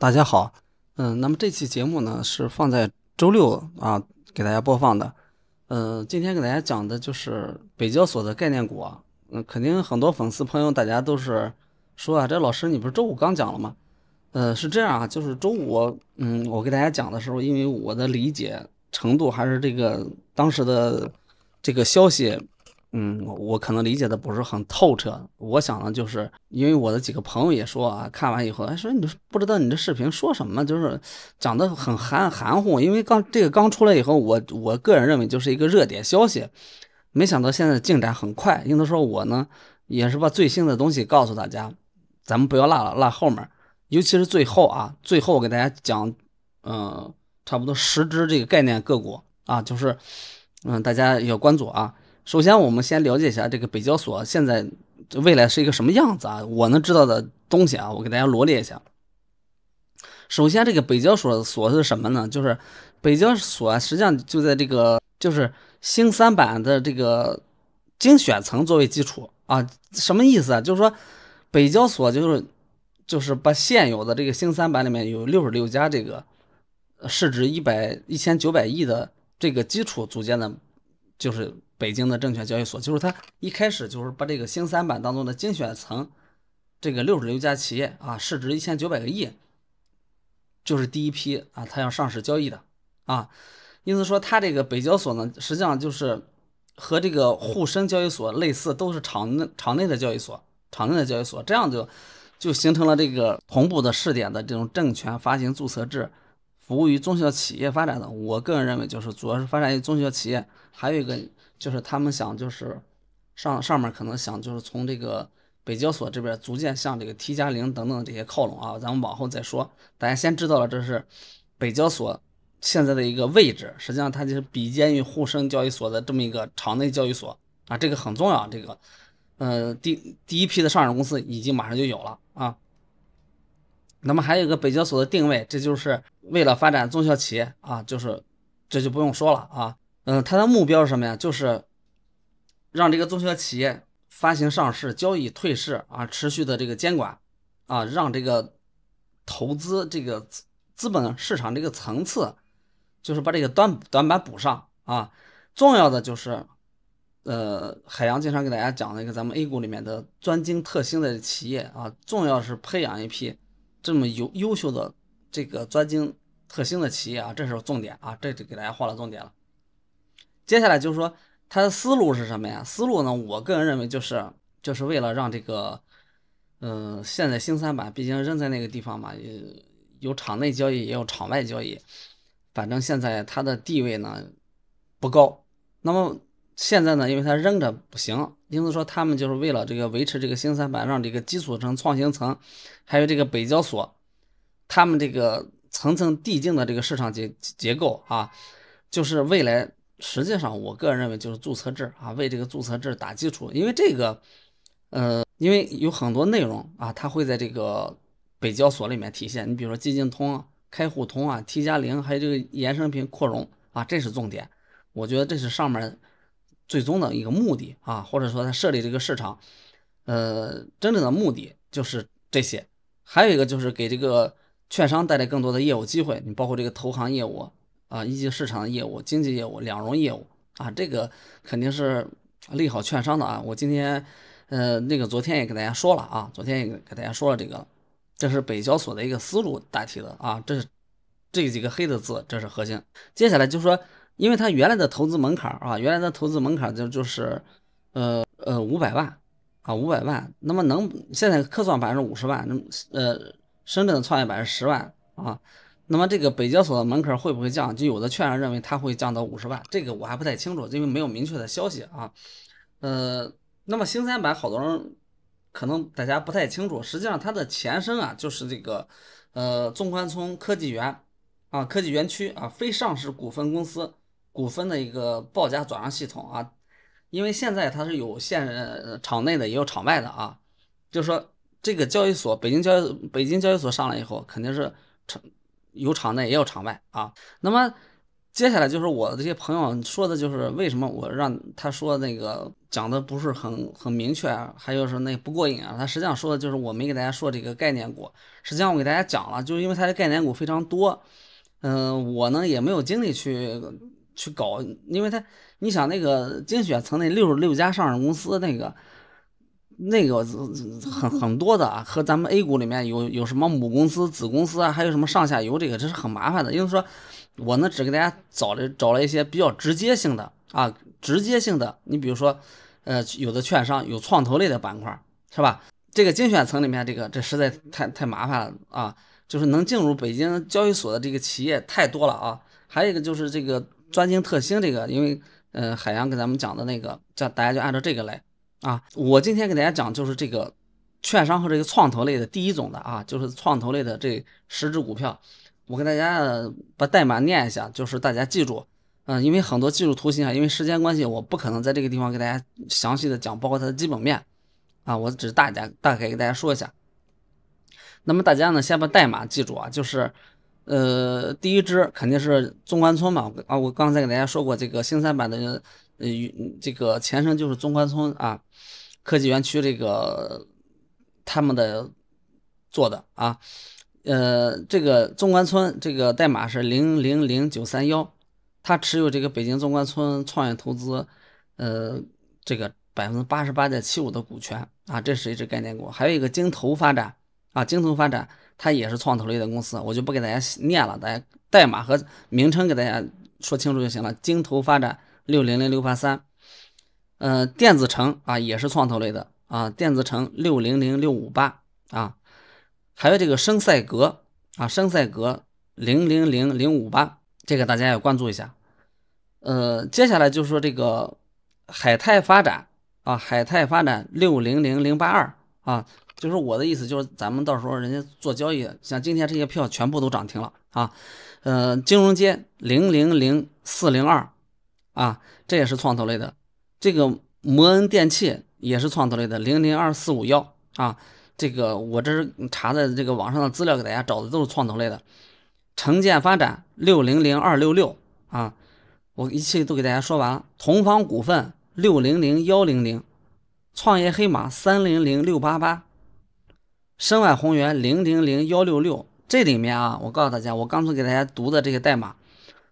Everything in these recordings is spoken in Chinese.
大家好，嗯，那么这期节目呢是放在周六啊给大家播放的，嗯，今天给大家讲的就是北交所的概念股啊，嗯，肯定很多粉丝朋友大家都是说啊，这老师你不是周五刚讲了吗？呃，是这样啊，就是周五，嗯，我给大家讲的时候，因为我的理解程度还是这个当时的这个消息。嗯，我我可能理解的不是很透彻。我想呢，就是因为我的几个朋友也说啊，看完以后哎，说你不知道你这视频说什么，就是讲的很含含糊。因为刚这个刚出来以后，我我个人认为就是一个热点消息，没想到现在进展很快。应该说，我呢也是把最新的东西告诉大家，咱们不要落了落后面，尤其是最后啊，最后我给大家讲，嗯，差不多十只这个概念个股啊，就是嗯，大家要关注啊。首先，我们先了解一下这个北交所现在未来是一个什么样子啊？我能知道的东西啊，我给大家罗列一下。首先，这个北交所所是什么呢？就是北交所实际上就在这个就是新三板的这个精选层作为基础啊，什么意思啊？就是说北交所就是就是把现有的这个新三板里面有六十六家这个市值一百一千九百亿的这个基础组建的，就是。北京的证券交易所就是它一开始就是把这个新三板当中的精选层这个六十六家企业啊，市值一千九百个亿，就是第一批啊，它要上市交易的啊。因此说，它这个北交所呢，实际上就是和这个沪深交易所类似，都是场内场内的交易所，场内的交易所，这样就就形成了这个同步的试点的这种证券发行注册制，服务于中小企业发展的。我个人认为，就是主要是发展于中小企业，还有一个。就是他们想，就是上上面可能想，就是从这个北交所这边逐渐向这个 T 加零等等这些靠拢啊。咱们往后再说，大家先知道了，这是北交所现在的一个位置。实际上，它就是比肩于沪深交易所的这么一个场内交易所啊。这个很重要。这个，呃，第第一批的上市公司已经马上就有了啊。那么还有个北交所的定位，这就是为了发展中小企业啊。就是这就不用说了啊。嗯，它的目标是什么呀？就是让这个中小企业发行上市、交易、退市啊，持续的这个监管啊，让这个投资这个资本市场这个层次，就是把这个短短板补上啊。重要的就是，呃，海洋经常给大家讲那个咱们 A 股里面的专精特新的企业啊，重要是培养一批这么优优秀的这个专精特新的企业啊，这是重点啊，这就给大家画了重点了。接下来就是说，他的思路是什么呀？思路呢，我个人认为就是，就是为了让这个，嗯，现在新三板毕竟扔在那个地方嘛，有有场内交易，也有场外交易，反正现在它的地位呢不高。那么现在呢，因为它扔着不行，因此说他们就是为了这个维持这个新三板，让这个基础层、创新层，还有这个北交所，他们这个层层递进的这个市场结结构啊，就是未来。实际上，我个人认为就是注册制啊，为这个注册制打基础。因为这个，呃，因为有很多内容啊，它会在这个北交所里面体现。你比如说，基金通、开户通啊，T 加零，还有这个衍生品扩容啊，这是重点。我觉得这是上面最终的一个目的啊，或者说它设立这个市场，呃，真正的目的就是这些。还有一个就是给这个券商带来更多的业务机会，你包括这个投行业务。啊，一级市场的业务、经济业务、两融业务啊，这个肯定是利好券商的啊。我今天，呃，那个昨天也给大家说了啊，昨天也给大家说了这个，这是北交所的一个思路大体的啊。这是这几个黑的字，这是核心。接下来就说，因为它原来的投资门槛啊，原来的投资门槛就就是，呃呃五百万啊五百万。那么能现在科创分之五十万，那么呃深圳的创业板是十万啊。那么这个北交所的门槛会不会降？就有的券商认为它会降到五十万，这个我还不太清楚，因为没有明确的消息啊。呃，那么新三板好多人可能大家不太清楚，实际上它的前身啊就是这个呃中关村科技园啊科技园区啊非上市股份公司股份的一个报价转让系统啊，因为现在它是有现场内的也有场外的啊，就是说这个交易所北京交北京交易所上来以后肯定是成。有场内也有场外啊，那么接下来就是我这些朋友说的，就是为什么我让他说那个讲的不是很很明确，还有是那不过瘾啊。他实际上说的就是我没给大家说这个概念股，实际上我给大家讲了，就是因为它的概念股非常多，嗯，我呢也没有精力去去搞，因为它，你想那个精选层那六十六家上市公司那个。那个很很多的啊，和咱们 A 股里面有有什么母公司、子公司啊，还有什么上下游，这个这是很麻烦的。因为说我呢，只给大家找了找了一些比较直接性的啊，直接性的。你比如说，呃，有的券商、有创投类的板块，是吧？这个精选层里面，这个这实在太太麻烦了啊。就是能进入北京交易所的这个企业太多了啊。还有一个就是这个专精特新这个，因为呃，海洋给咱们讲的那个，叫大家就按照这个来。啊，我今天给大家讲就是这个券商和这个创投类的第一种的啊，就是创投类的这十只股票，我给大家把代码念一下，就是大家记住，嗯，因为很多技术图形啊，因为时间关系，我不可能在这个地方给大家详细的讲，包括它的基本面啊，我只是大家大概给大家说一下。那么大家呢，先把代码记住啊，就是。呃，第一只肯定是中关村嘛啊，我刚才给大家说过，这个新三板的呃，这个前身就是中关村啊，科技园区这个他们的做的啊，呃，这个中关村这个代码是零零零九三幺，它持有这个北京中关村创业投资呃这个百分之八十八点七五的股权啊，这是一只概念股，还有一个京投发展啊，京投发展。它也是创投类的公司，我就不给大家念了，大家代码和名称给大家说清楚就行了。金投发展六零零六八三，呃，电子城啊也是创投类的啊，电子城六零零六五八啊，还有这个生赛格啊，生赛格零零零零五八，这个大家要关注一下。呃，接下来就是说这个海泰发展啊，海泰发展六零零零八二啊。就是我的意思，就是咱们到时候人家做交易，像今天这些票全部都涨停了啊，呃，金融街零零零四零二啊，这也是创投类的，这个摩恩电器也是创投类的零零二四五幺啊，这个我这是查的这个网上的资料，给大家找的都是创投类的，城建发展六零零二六六啊，我一切都给大家说完了，同方股份六零零幺零零，创业黑马三零零六八八。申万宏源零零零幺六六，这里面啊，我告诉大家，我刚才给大家读的这个代码，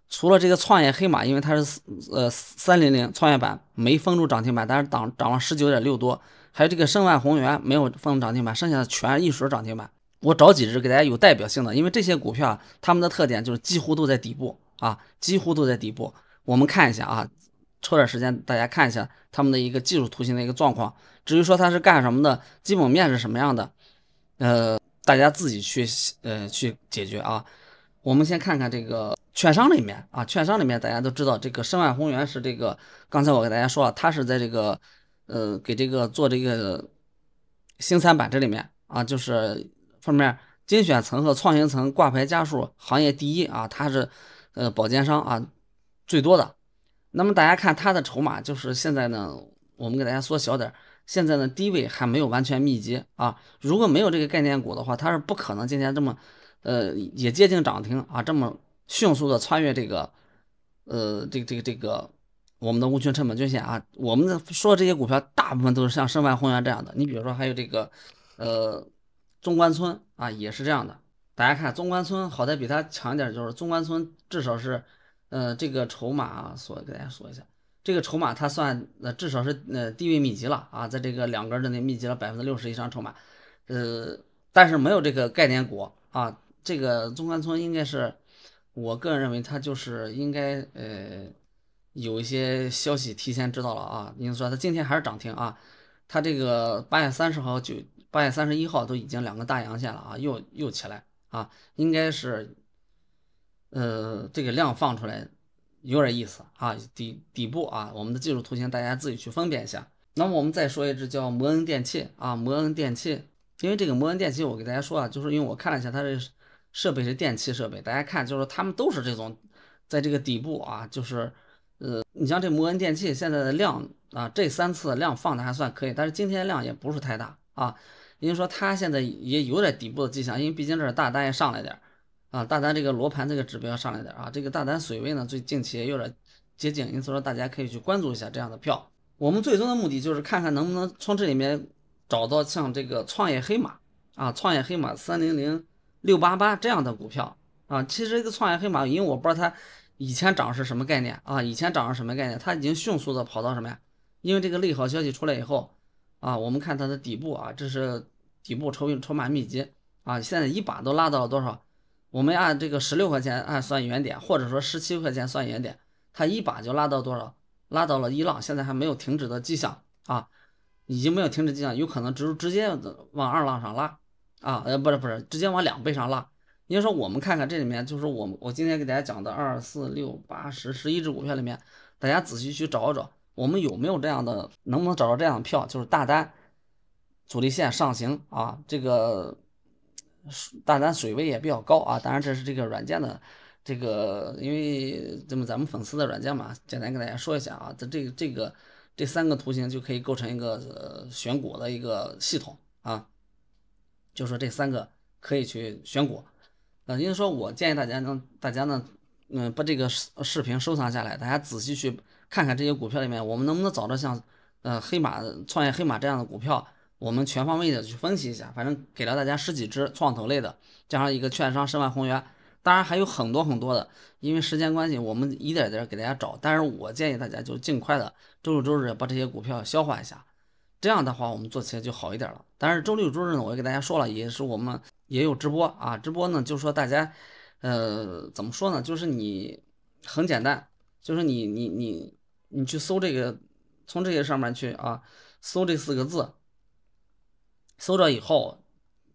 除了这个创业黑马，因为它是呃三零零创业板没封住涨停板，但是涨涨了十九点六多，还有这个申万宏源没有封涨停板，剩下的全一水涨停板。我找几只给大家有代表性的，因为这些股票它们的特点就是几乎都在底部啊，几乎都在底部。我们看一下啊，抽点时间大家看一下它们的一个技术图形的一个状况。至于说它是干什么的，基本面是什么样的？呃，大家自己去呃去解决啊。我们先看看这个券商里面啊，券商里面大家都知道这个申万宏源是这个，刚才我给大家说了，他是在这个呃给这个做这个新三板这里面啊，就是方面精选层和创新层挂牌家数行业第一啊，他是呃保尖商啊最多的。那么大家看他的筹码，就是现在呢，我们给大家缩小点儿。现在呢，低位还没有完全密集啊。如果没有这个概念股的话，它是不可能今天这么，呃，也接近涨停啊，这么迅速的穿越这个，呃，这个这个这个我们的无权成本均线啊。我们说这些股票大部分都是像申万宏源这样的，你比如说还有这个，呃，中关村啊，也是这样的。大家看中关村，好在比它强一点，就是中关村至少是，呃，这个筹码啊，所给大家说一下。这个筹码它算呃至少是呃低位密集了啊，在这个两根之内密集了百分之六十以上筹码，呃，但是没有这个概念股啊，这个中关村应该是，我个人认为它就是应该呃有一些消息提前知道了啊，你说它今天还是涨停啊，它这个八月三十号九八月三十一号都已经两个大阳线了啊，又又起来啊，应该是，呃这个量放出来。有点意思啊，底底部啊，我们的技术图形大家自己去分辨一下。那么我们再说一只叫摩恩电器啊，摩恩电器，因为这个摩恩电器我给大家说啊，就是因为我看了一下它这设备是电器设备，大家看就是他们都是这种在这个底部啊，就是呃，你像这摩恩电器现在的量啊，这三次量放的还算可以，但是今天的量也不是太大啊，因为说它现在也有点底部的迹象，因为毕竟这是大单也上来点儿。啊，大单这个罗盘这个指标上来点啊，这个大单水位呢，最近期也有点接近，因此说大家可以去关注一下这样的票。我们最终的目的就是看看能不能从这里面找到像这个创业黑马啊，创业黑马三零零六八八这样的股票啊。其实这个创业黑马，因为我不知道它以前涨是什么概念啊，以前涨是什么概念，它已经迅速的跑到什么呀？因为这个利好消息出来以后啊，我们看它的底部啊，这是底部筹筹码密集啊，现在一把都拉到了多少？我们按这个十六块钱按算原点，或者说十七块钱算原点，它一把就拉到多少？拉到了一浪，现在还没有停止的迹象啊，已经没有停止迹象，有可能直直接往二浪上拉啊，呃不是不是，直接往两倍上拉。你说我们看看这里面，就是我们我今天给大家讲的二四六八十十一只股票里面，大家仔细去找一找，我们有没有这样的，能不能找到这样的票？就是大单阻力线上行啊，这个。大单水位也比较高啊，当然这是这个软件的这个，因为这么咱们粉丝的软件嘛，简单跟大家说一下啊，这这个这个这三个图形就可以构成一个呃选股的一个系统啊，就说这三个可以去选股，呃，因为说我建议大家呢，大家呢，嗯，把这个视视频收藏下来，大家仔细去看看这些股票里面，我们能不能找到像呃黑马创业黑马这样的股票。我们全方位的去分析一下，反正给了大家十几只创投类的，加上一个券商申万宏源，当然还有很多很多的，因为时间关系，我们一点儿点儿给大家找。但是我建议大家就尽快的周六周日把这些股票消化一下，这样的话我们做起来就好一点了。但是周六周日呢，我也给大家说了，也是我们也有直播啊，直播呢就是说大家，呃，怎么说呢？就是你很简单，就是你你你你去搜这个，从这些上面去啊，搜这四个字。搜着以后，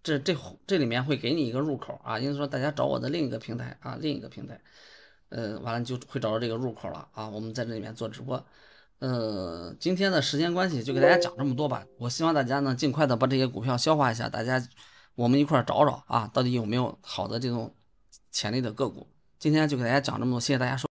这这这里面会给你一个入口啊，意思说大家找我的另一个平台啊，另一个平台，呃，完了就会找到这个入口了啊。我们在这里面做直播，呃，今天的时间关系就给大家讲这么多吧。我希望大家呢尽快的把这些股票消化一下，大家我们一块儿找找啊，到底有没有好的这种潜力的个股。今天就给大家讲这么多，谢谢大家收。